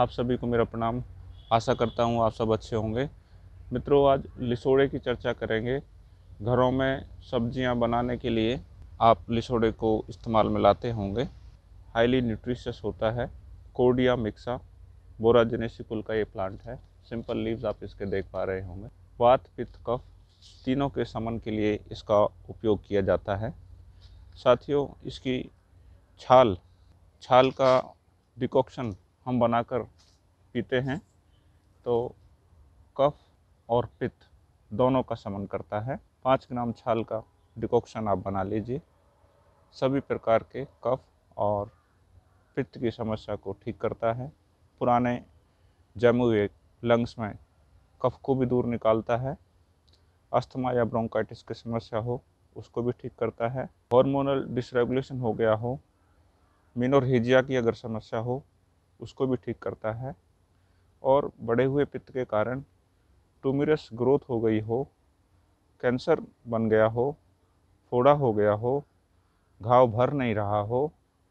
आप सभी को मेरा प्रणाम आशा करता हूँ आप सब अच्छे होंगे मित्रों आज लिसोड़े की चर्चा करेंगे घरों में सब्जियाँ बनाने के लिए आप लिसोड़े को इस्तेमाल में लाते होंगे हाईली न्यूट्रिशस होता है कोडिया मिक्सा बोरा जेनेसिकुल का ये प्लांट है सिंपल लीव्स आप इसके देख पा रहे होंगे वात पित्त कफ तीनों के समन के लिए इसका उपयोग किया जाता है साथियों इसकी छाल छाल का डिकॉक्शन हम बनाकर पीते हैं तो कफ और पित्त दोनों का शमन करता है पाँच ग्राम छाल का डिकॉक्शन आप बना लीजिए सभी प्रकार के कफ और पित्त की समस्या को ठीक करता है पुराने जमे हुए लंग्स में कफ को भी दूर निकालता है अस्थमा या ब्रोंकाइटिस की समस्या हो उसको भी ठीक करता है हार्मोनल डिसरेगुलेशन हो गया हो मिनोरहेजिया की अगर समस्या हो उसको भी ठीक करता है और बढ़े हुए पित्त के कारण टूमिरस ग्रोथ हो गई हो कैंसर बन गया हो फोड़ा हो गया हो घाव भर नहीं रहा हो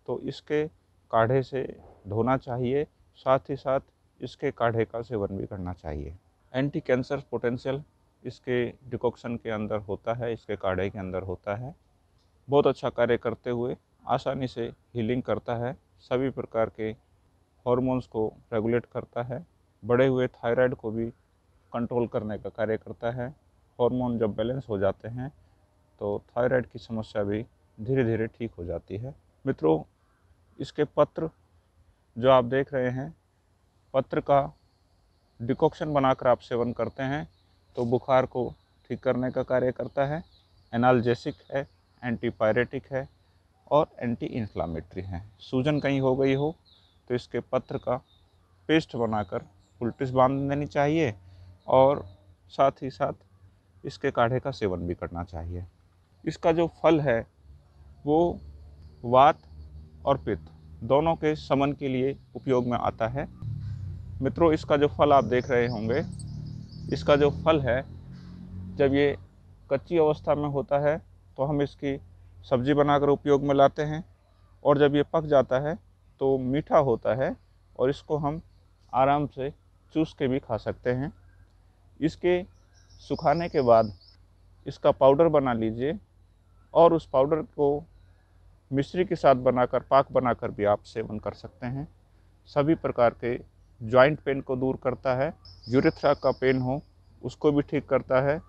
तो इसके काढ़े से धोना चाहिए साथ ही साथ इसके काढ़े का सेवन भी करना चाहिए एंटी कैंसर पोटेंशियल इसके डिकॉक्शन के अंदर होता है इसके काढ़े के अंदर होता है बहुत अच्छा कार्य करते हुए आसानी से हीलिंग करता है सभी प्रकार के हॉर्मोन्स को रेगुलेट करता है बढ़े हुए थायराइड को भी कंट्रोल करने का कार्य करता है हॉर्मोन जब बैलेंस हो जाते हैं तो थायराइड की समस्या भी धीरे धीरे ठीक हो जाती है मित्रों इसके पत्र जो आप देख रहे हैं पत्र का डिकॉक्शन बनाकर आप सेवन करते हैं तो बुखार को ठीक करने का कार्य करता है एनाल्जेसिक है एंटीपायरेटिक है और एंटी इन्फ्लामेटरी है सूजन कहीं हो गई हो तो इसके पत्र का पेस्ट बनाकर उल्टिस बांध देनी चाहिए और साथ ही साथ इसके काढ़े का सेवन भी करना चाहिए इसका जो फल है वो वात और पित्त दोनों के समन के लिए उपयोग में आता है मित्रों इसका जो फल आप देख रहे होंगे इसका जो फल है जब ये कच्ची अवस्था में होता है तो हम इसकी सब्ज़ी बनाकर उपयोग में लाते हैं और जब ये पक जाता है तो मीठा होता है और इसको हम आराम से चूस के भी खा सकते हैं इसके सुखाने के बाद इसका पाउडर बना लीजिए और उस पाउडर को मिश्री के साथ बनाकर पाक बनाकर भी आप सेवन कर सकते हैं सभी प्रकार के जॉइंट पेन को दूर करता है यूरिथ्रा का पेन हो उसको भी ठीक करता है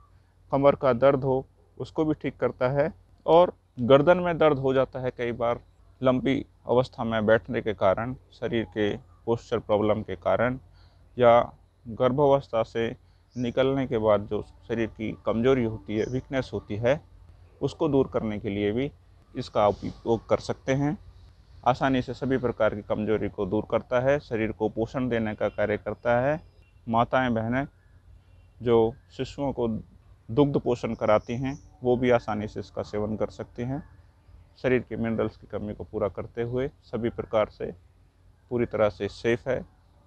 कमर का दर्द हो उसको भी ठीक करता है और गर्दन में दर्द हो जाता है कई बार लंबी अवस्था में बैठने के कारण शरीर के पोस्चर प्रॉब्लम के कारण या गर्भावस्था से निकलने के बाद जो शरीर की कमजोरी होती है वीकनेस होती है उसको दूर करने के लिए भी इसका उपयोग कर सकते हैं आसानी से सभी प्रकार की कमजोरी को दूर करता है शरीर को पोषण देने का कार्य करता है माताएं बहनें जो शिशुओं को दुग्ध पोषण कराती हैं वो भी आसानी से इसका सेवन कर सकती हैं शरीर के मिनरल्स की कमी को पूरा करते हुए सभी प्रकार से पूरी तरह से सेफ़ है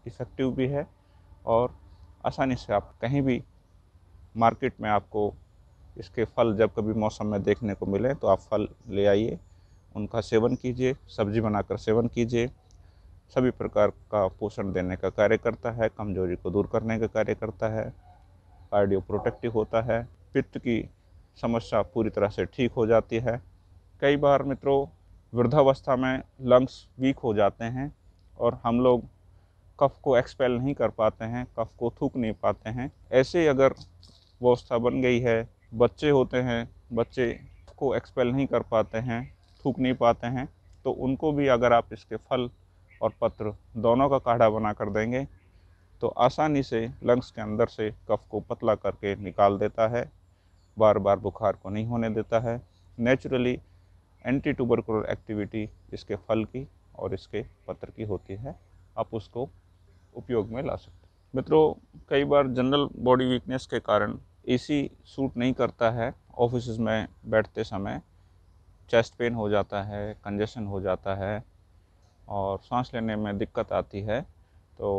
इफ़ेक्टिव भी है और आसानी से आप कहीं भी मार्केट में आपको इसके फल जब कभी मौसम में देखने को मिले तो आप फल ले आइए उनका सेवन कीजिए सब्जी बनाकर सेवन कीजिए सभी प्रकार का पोषण देने का कार्य करता है कमजोरी को दूर करने का कार्य करता है कार्डियो प्रोटेक्टिव होता है पित्त की समस्या पूरी तरह से ठीक हो जाती है कई बार मित्रों वृद्धावस्था में लंग्स वीक हो जाते हैं और हम लोग कफ़ को एक्सपेल नहीं कर पाते हैं कफ़ को थूक नहीं पाते हैं ऐसे अगर व्यवस्था बन गई है बच्चे होते हैं बच्चे को एक्सपेल नहीं कर पाते हैं थूक नहीं पाते हैं तो उनको भी अगर आप इसके फल और पत्र दोनों का काढ़ा बना कर देंगे तो आसानी से लंग्स के अंदर से कफ़ को पतला करके निकाल देता है बार बार बुखार को नहीं होने देता है नेचुरली एंटी टूबरकुलर एक्टिविटी इसके फल की और इसके पत्र की होती है आप उसको उपयोग में ला सकते मित्रों कई बार जनरल बॉडी वीकनेस के कारण एसी सूट नहीं करता है ऑफिस में बैठते समय चेस्ट पेन हो जाता है कंजेशन हो जाता है और सांस लेने में दिक्कत आती है तो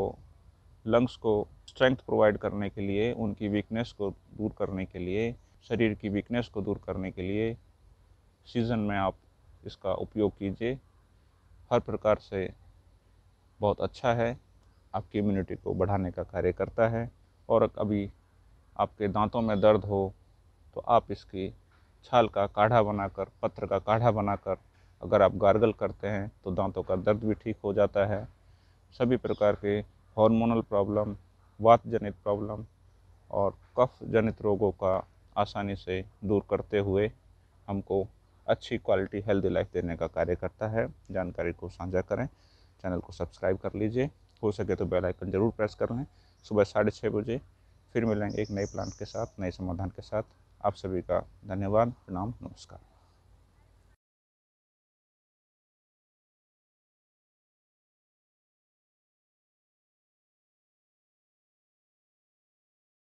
लंग्स को स्ट्रेंथ प्रोवाइड करने के लिए उनकी वीकनेस को दूर करने के लिए शरीर की वीकनेस को दूर करने के लिए सीज़न में आप इसका उपयोग कीजिए हर प्रकार से बहुत अच्छा है आपकी इम्यूनिटी को बढ़ाने का कार्य करता है और अभी आपके दांतों में दर्द हो तो आप इसकी छाल का काढ़ा बनाकर पत्र का काढ़ा बनाकर अगर आप गार्गल करते हैं तो दांतों का दर्द भी ठीक हो जाता है सभी प्रकार के हार्मोनल प्रॉब्लम वात जनित प्रॉब्लम और कफ जनित रोगों का आसानी से दूर करते हुए हमको अच्छी क्वालिटी हेल्दी लाइफ देने का कार्य करता है जानकारी को साझा करें चैनल को सब्सक्राइब कर लीजिए हो सके तो बेल आइकन ज़रूर प्रेस कर लें सुबह साढ़े छः बजे फिर मिलेंगे एक नए प्लान के साथ नए समाधान के साथ आप सभी का धन्यवाद प्रणाम नमस्कार